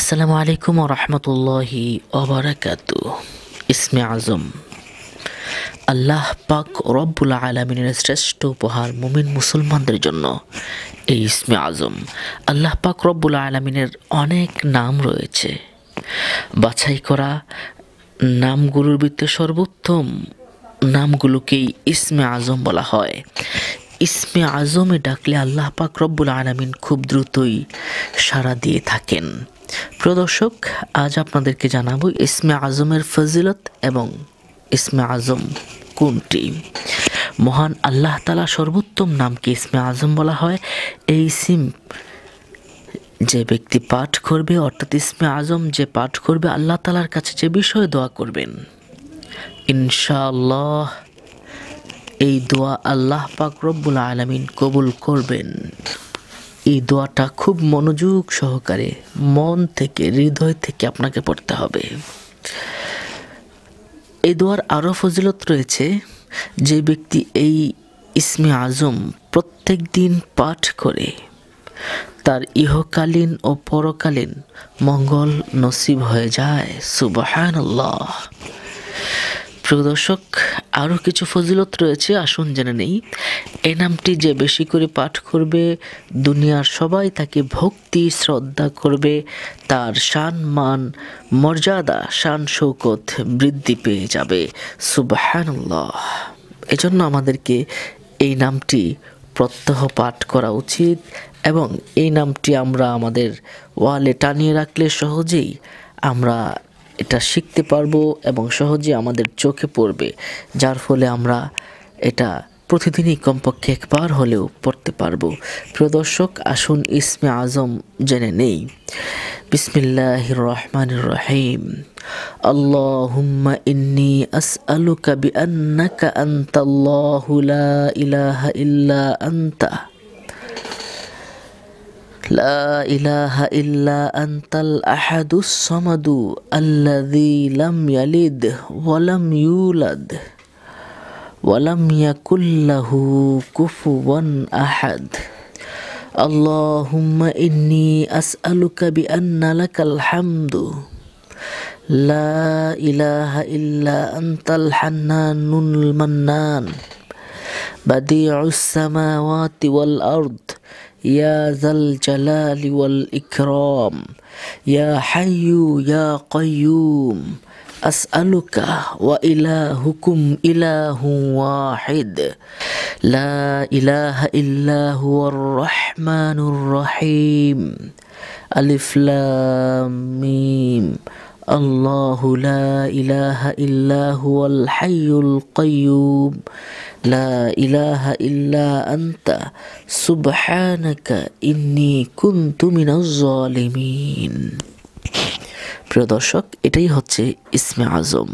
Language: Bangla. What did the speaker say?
আসসালামু আলাইকুম রহমতুল্লাহি অবরাকাত ইসমে আজম আল্লাহ পাক রব্বুল আলমিনের শ্রেষ্ঠ উপহার মুমিন মুসলমানদের জন্য এই ইসমে আজম আল্লাহ পাক রব্বুল আলমিনের অনেক নাম রয়েছে বাছাই করা নামগুলোর ভিত্তে সর্বোত্তম নামগুলোকেই ইসমে আজম বলা হয় ইসমে আজমে ডাকলে আল্লাহ পাক রব্বুল আলমিন খুব দ্রুতই সাড়া দিয়ে থাকেন প্রদর্শক আজ আপনাদেরকে জানাবো ইসমে আজমের ফজিলত এবং ইসমে আজম কোনটি মহান আল্লাহ তালা সর্বোত্তম নামকে ইসমে আজম বলা হয় এই সিম যে ব্যক্তি পাঠ করবে অর্থাৎ ইসমে আজম যে পাঠ করবে আল্লাহ তালার কাছে যে বিষয়ে দোয়া করবেন ইনশাল্লাহ এই দোয়া আল্লাহ পাকরব্বুল আলমিন কবুল করবেন এই দোয়াটা খুব মনোযোগ সহকারে মন থেকে হৃদয় থেকে আপনাকে পড়তে হবে এই দোয়ার আরও ফজিলত রয়েছে যে ব্যক্তি এই ইসমে আজম প্রত্যেক দিন পাঠ করে তার ইহকালীন ও পরকালীন মঙ্গল নসিব হয়ে যায় সুবাহান আল্লাহ প্রিয় দর্শক আরও কিছু ফজিলত রয়েছে আসুন জেনে নেই এ নামটি যে বেশি করে পাঠ করবে দুনিয়ার সবাই তাকে ভক্তি শ্রদ্ধা করবে তার শান মান মর্যাদা শান শৌকত বৃদ্ধি পেয়ে যাবে সুবাহানুল্লাহ এজন্য আমাদেরকে এই নামটি প্রত্যহ পাঠ করা উচিত এবং এই নামটি আমরা আমাদের ওয়ালে টানিয়ে রাখলে সহজেই আমরা এটা শিখতে পারবো এবং সহজে আমাদের চোখে পড়বে যার ফলে আমরা এটা প্রতিদিনই কমপক্ষে একবার হলেও পড়তে পারবো প্রিয় দর্শক আসুন ইসমে আজম জেনে নেই বিসমিল্লাহ রহমান রহিম আল্লাহ إني أسألك بأنك أنت الله لا إله إلا لا إله إلا أنت الأحد الصمد الذي لم يلد ولم يولد ولم يكن له كفوا أحد اللهم إني أسألك بأن لك الحمد لا إله إلا أنت الحنان المنان بديع السماوات والأرض يا ذا الجلال والإكرام يا حي يا قيوم أسألك وإلهكم إله واحد لا إله إلا هو الرحمن الرحيم ألف لام ميم الله لا إله إلا هو الحي القيوم লা ইলাহা ইল্লা আন্তা সুবহানাকা ইন্নি কুনতু মিনাজ জালিমিন প্রিয় দর্শক এটাই হচ্ছে ইসমে আজম